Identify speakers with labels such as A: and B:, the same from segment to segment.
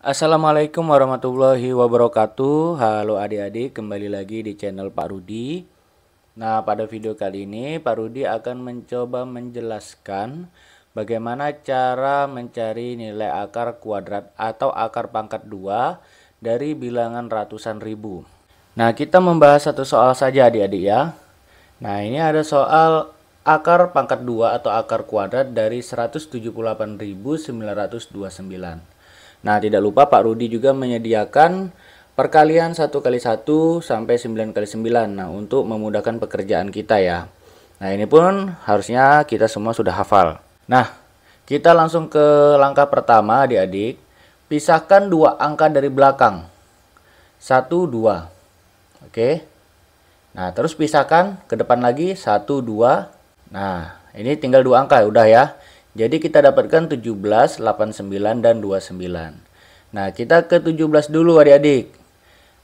A: Assalamualaikum warahmatullahi wabarakatuh Halo adik-adik kembali lagi di channel Pak Rudi Nah pada video kali ini Pak Rudi akan mencoba menjelaskan Bagaimana cara mencari nilai akar kuadrat atau akar pangkat 2 Dari bilangan ratusan ribu Nah kita membahas satu soal saja adik-adik ya Nah ini ada soal akar pangkat 2 atau akar kuadrat dari 178.929 Nah, tidak lupa Pak Rudi juga menyediakan perkalian 1 kali 1 sampai 9 kali 9. Nah, untuk memudahkan pekerjaan kita ya. Nah, ini pun harusnya kita semua sudah hafal. Nah, kita langsung ke langkah pertama Adik-adik. Pisahkan dua angka dari belakang. 1 2. Oke. Nah, terus pisahkan ke depan lagi 1 2. Nah, ini tinggal dua angka udah ya. Jadi kita dapatkan 17, 89, dan 29. Nah, kita ke 17 dulu adik-adik.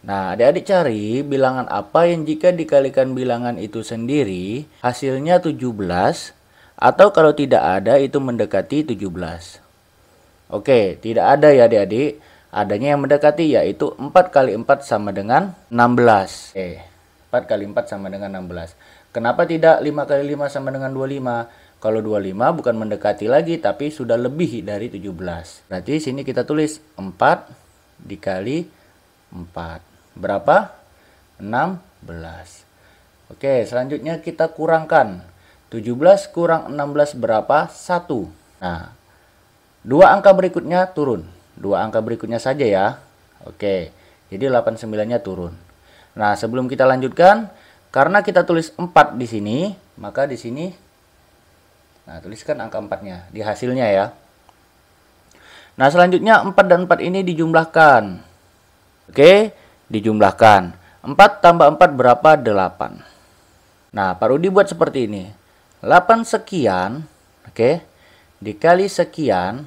A: Nah, adik-adik cari bilangan apa yang jika dikalikan bilangan itu sendiri, hasilnya 17, atau kalau tidak ada itu mendekati 17. Oke, tidak ada ya adik-adik. Adanya yang mendekati yaitu 4 kali 4 sama dengan 16. Eh, 4 kali 4 sama dengan 16. Kenapa tidak 5 kali 5 sama dengan 25? Kalau 25 bukan mendekati lagi tapi sudah lebih dari 17. Berarti sini kita tulis 4 dikali 4. Berapa? 16. Oke, selanjutnya kita kurangkan. 17 kurang 16 berapa? 1. Nah, dua angka berikutnya turun. Dua angka berikutnya saja ya. Oke, jadi 89-nya turun. Nah, sebelum kita lanjutkan, karena kita tulis 4 di sini, maka di sini Nah, tuliskan angka 4-nya di hasilnya ya. Nah, selanjutnya 4 dan 4 ini dijumlahkan. Oke, dijumlahkan. 4 tambah 4 berapa? 8. Nah, Pak Rudi buat seperti ini. 8 sekian, oke, dikali sekian.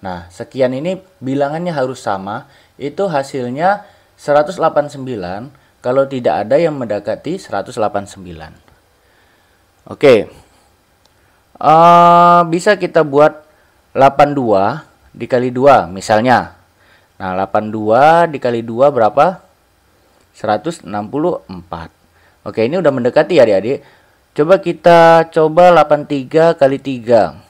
A: Nah, sekian ini bilangannya harus sama. Itu hasilnya 189 kalau tidak ada yang mendekati 189. Oke uh, bisa kita buat 82 dikali 2 misalnya. Nah, 82 dikali 2 berapa? 164. Oke, ini udah mendekati ya adik-adik. Coba kita coba 83 kali 3.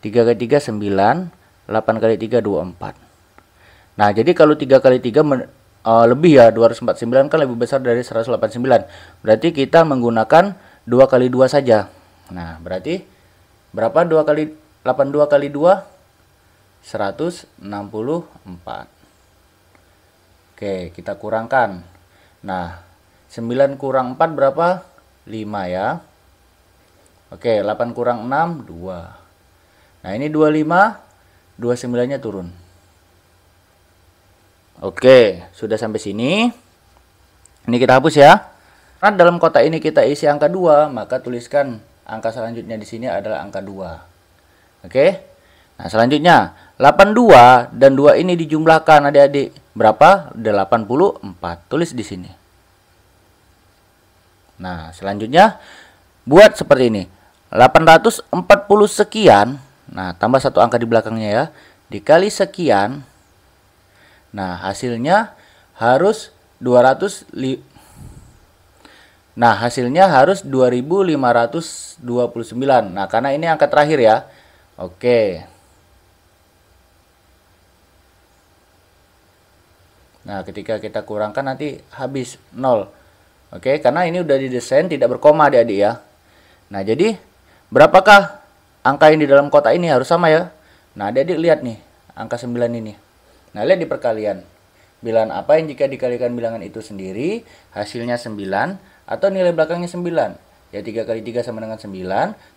A: 3 kali 3 9, 8 kali 3 24. Nah, jadi kalau 3 kali 3 uh, eh, lebih ya 249 kan lebih besar dari 189. Berarti kita menggunakan 2 kali 2 saja. Nah, berarti berapa 2 kali 82 kali 2? 164. Oke, kita kurangkan. Nah, 9 kurang 4 berapa? 5 ya. Oke, 8 kurang 6, 2. Nah, ini 25, 29-nya turun. Oke, sudah sampai sini. Ini kita hapus ya. Karena dalam kotak ini kita isi angka 2, maka tuliskan angka selanjutnya di sini adalah angka 2. Oke. Okay? Nah, selanjutnya 82 dan 2 ini dijumlahkan Adik-adik. Berapa? 84. Tulis di sini. Nah, selanjutnya buat seperti ini. 840 sekian. Nah, tambah satu angka di belakangnya ya. Dikali sekian. Nah, hasilnya harus 200 li, Nah, hasilnya harus 2529. Nah, karena ini angka terakhir ya. Oke. Nah, ketika kita kurangkan nanti habis 0. Oke, karena ini udah didesain tidak berkoma Adik-adik ya. Nah, jadi berapakah angka yang di dalam kotak ini harus sama ya? Nah, Adik-adik lihat nih, angka 9 ini. Nah, lihat di perkalian. Bilangan apa yang jika dikalikan bilangan itu sendiri, hasilnya 9 atau nilai belakangnya 9. Ya 3 kali 3 sama dengan 9,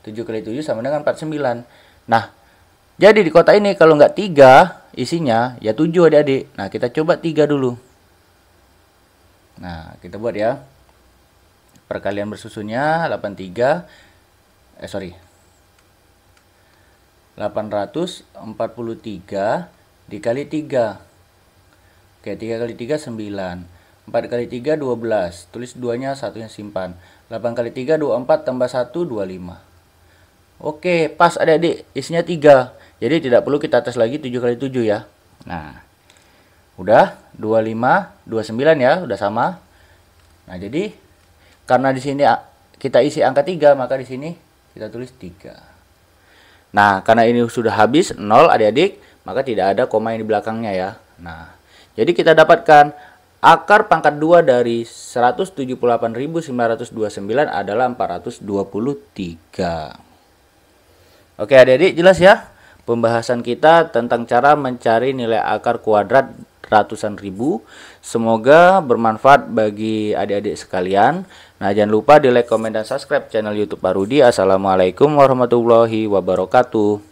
A: 7 kali 7 sama dengan 49. Nah, jadi di kota ini kalau nggak 3 isinya ya 7 adik-adik. Nah, kita coba 3 dulu. Nah, kita buat ya. Perkalian bersusunnya 83 eh sorry. 843 dikali 3. Oke, 3 kali 3 9. 4 kali 3 12 tulis duanya satunya simpan 8 kali 3 24 tambah 1 25 Oke pas adik-adik isinya 3 jadi tidak perlu kita tes lagi 7 kali 7 ya Nah udah 25 29 ya udah sama Nah jadi karena di sini kita isi angka 3 maka di sini kita tulis 3 Nah karena ini sudah habis 0 adik-adik maka tidak ada koma yang di belakangnya ya Nah jadi kita dapatkan Akar pangkat 2 dari 178.929 adalah 423. Oke adik-adik jelas ya pembahasan kita tentang cara mencari nilai akar kuadrat ratusan ribu. Semoga bermanfaat bagi adik-adik sekalian. Nah, jangan lupa di like, komen, dan subscribe channel YouTube Pak Rudi. Assalamualaikum warahmatullahi wabarakatuh.